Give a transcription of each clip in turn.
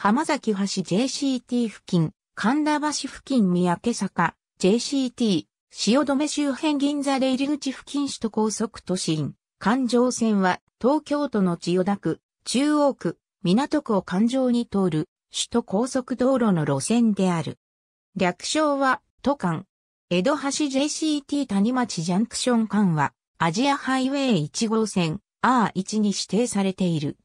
浜崎橋 JCT 付近、神田橋付近三宅坂 JCT、汐留周辺銀座出入り口付近首都高速都心、環状線は東京都の千代田区、中央区、港区を環状に通る首都高速道路の路線である。略称は都間。江戸橋 JCT 谷町ジャンクション間はアジアハイウェイ1号線 R1 に指定されている。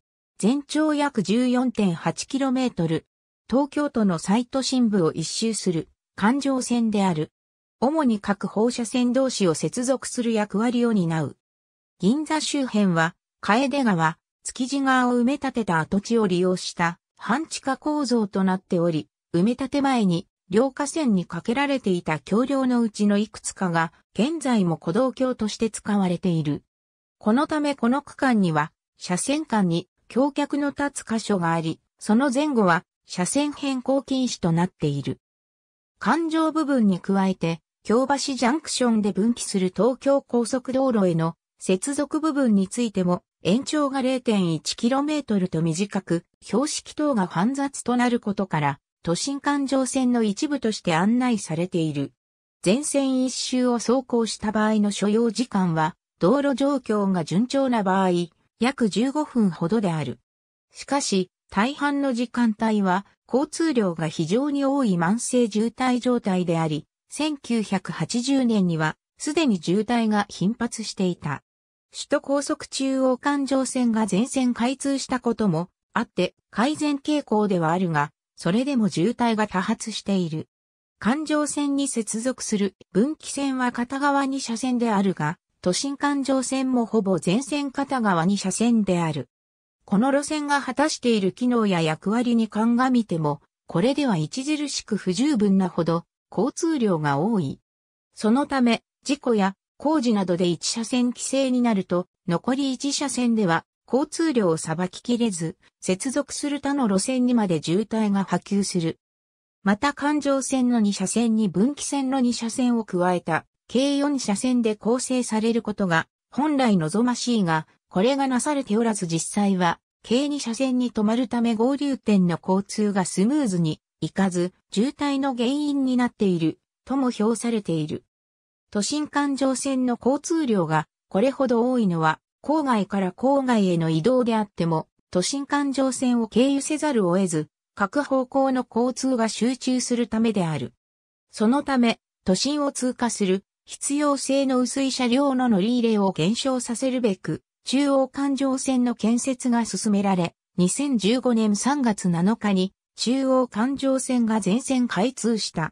全長約 14.8km、東京都の最都心部を一周する環状線である。主に各放射線同士を接続する役割を担う。銀座周辺は、楓川、築地川を埋め立てた跡地を利用した半地下構造となっており、埋め立て前に両河川に架けられていた橋梁のうちのいくつかが、現在も歩道橋として使われている。このためこの区間には、車線間に橋脚の立つ箇所があり、その前後は車線変更禁止となっている。環状部分に加えて、京橋ジャンクションで分岐する東京高速道路への接続部分についても延長が 0.1km と短く、標識等が煩雑となることから、都心環状線の一部として案内されている。全線一周を走行した場合の所要時間は、道路状況が順調な場合、約15分ほどである。しかし、大半の時間帯は交通量が非常に多い慢性渋滞状態であり、1980年にはすでに渋滞が頻発していた。首都高速中央環状線が全線開通したこともあって改善傾向ではあるが、それでも渋滞が多発している。環状線に接続する分岐線は片側2車線であるが、都心環状線もほぼ全線片側2車線である。この路線が果たしている機能や役割に鑑みても、これでは著しく不十分なほど交通量が多い。そのため、事故や工事などで1車線規制になると、残り1車線では交通量をさばききれず、接続する他の路線にまで渋滞が波及する。また環状線の2車線に分岐線の2車線を加えた計4車線で構成されることが本来望ましいが、これがなされておらず実際は、計2車線に止まるため合流点の交通がスムーズに行かず、渋滞の原因になっている、とも評されている。都心環状線の交通量がこれほど多いのは、郊外から郊外への移動であっても、都心環状線を経由せざるを得ず、各方向の交通が集中するためである。そのため、都心を通過する必要性の薄い車両の乗り入れを減少させるべく、中央環状線の建設が進められ、2015年3月7日に中央環状線が全線開通した。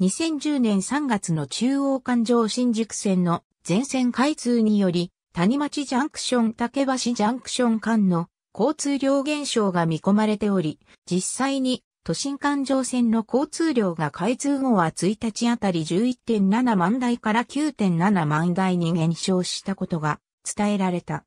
2010年3月の中央環状新宿線の全線開通により、谷町ジャンクション竹橋ジャンクション間の交通量減少が見込まれており、実際に都心環状線の交通量が開通後は1日あたり11.7万台から9.7万台に減少したことが伝えられた。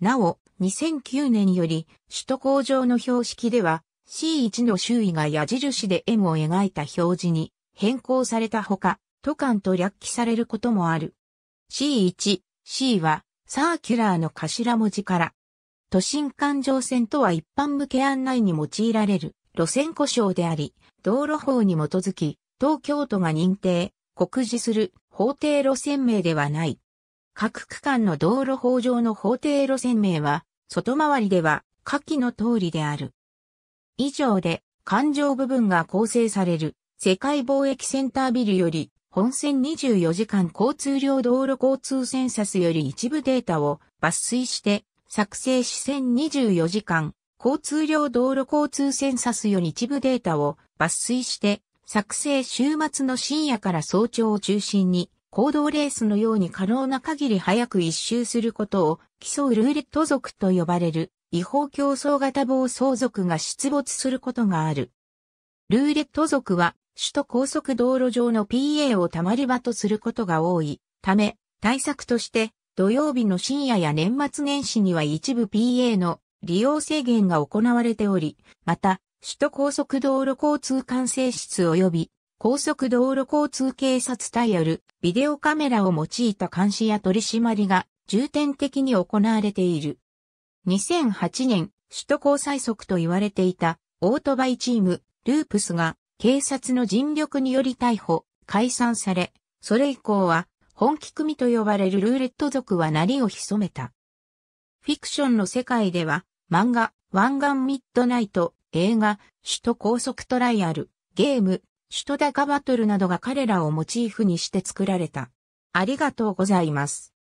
なお、2009年より首都工場の標識では C1 の周囲が矢印で M を描いた表示に変更されたほか、都間と略記されることもある。C1、C はサーキュラーの頭文字から、都心環状線とは一般向け案内に用いられる路線故障であり、道路法に基づき、東京都が認定、告示する法定路線名ではない。各区間の道路法上の法定路線名は、外回りでは下記の通りである。以上で、環状部分が構成される世界貿易センタービルより、本線24時間交通量道路交通センサスより一部データを抜粋して、作成し線24時間交通量道路交通センサスより一部データを抜粋して、作成週末の深夜から早朝を中心に、行動レースのように可能な限り早く一周することを競うルーレット族と呼ばれる違法競争型暴走族が出没することがある。ルーレット族は首都高速道路上の PA をたまり場とすることが多いため対策として土曜日の深夜や年末年始には一部 PA の利用制限が行われており、また、首都高速道路交通管制室及び高速道路交通警察隊よるビデオカメラを用いた監視や取り締まりが重点的に行われている。2008年、首都高最速と言われていたオートバイチーム、ループスが警察の尽力により逮捕、解散され、それ以降は本気組と呼ばれるルーレット族はなりを潜めた。フィクションの世界では、漫画、湾岸ミッドナイト、映画、首都高速トライアル、ゲーム、首都高バトルなどが彼らをモチーフにして作られた。ありがとうございます。